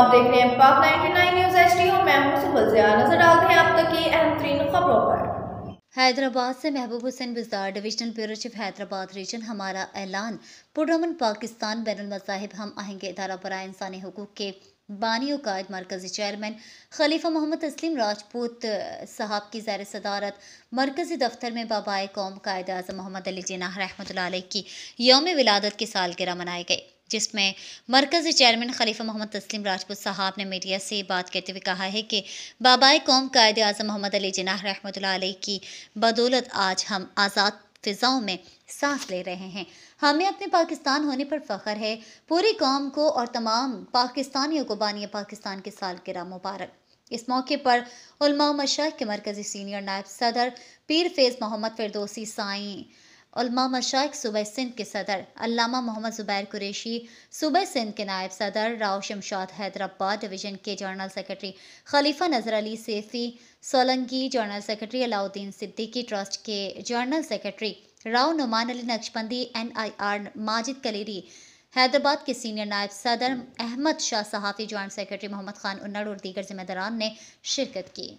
आप देख रहे हैं पाक 99 न्यूज एच टी और मैं हूं सुबह जया नजर डालते हैं आप तक की अहम तरीन खबरों पर हैदराबाद से महबूब हुसैन बिजार divisional bureau chief Hyderabad region हमारा ऐलान पुरमन पाकिस्तान बैन मजाहब हम आहेंगे इदारा बरा इंसानी हकूक के बानी कायद मरकज़ी चेयरमैन खलीफा मोहम्मद तस्लीम राजपूत साहब की जैर सदारत मरकज़ी दफ्तर में बाबाए कौम कायद अजम मोहम्मद अली जिना रहमत की योम विलादत की सालगिरह मनाई गई जिसमें मरकज़ी चेयरमैन खलीफा मोहम्मद तस्लीम राजपूत साहब ने मीडिया से बात करते हुए कहा है कि बाबा कौम कायद अजम मोहम्मद अली जनाह रहमत की बदौलत आज हम आज़ाद फ़िज़ाओं में सांस ले रहे हैं हमें अपने पाकिस्तान होने पर फ़ख्र है पूरी कौम को और तमाम पाकिस्तानियों को बानिए पाकिस्तान के सालगिरह मुबारक इस मौके पर उलमा मशाह के मरकज़ी सीनियर नायब सदर पीर फैज़ मोहम्मद फिरदोसी साई उलमा मशाक सूबे सिंध के सदर अलामा मोहम्मद ज़ुबैर कुरेशी सूबे सिंध के नायब सदर राव शमशाद हैदराबाद डिवीज़न के general secretary Khalifa Nazar Ali Saifi Solangi general secretary Alauddin Siddiqui trust के general secretary Rao Numan Ali Naqshbandi N I R Majid Kaleeri Hyderabad के सीनियर नायब सदर अहमद शाह सहाफ़ी जॉइंट सेक्रेटरी मोहम्मद खान उन्नड़ और दीगर जिम्मेदारान ने शिरकत की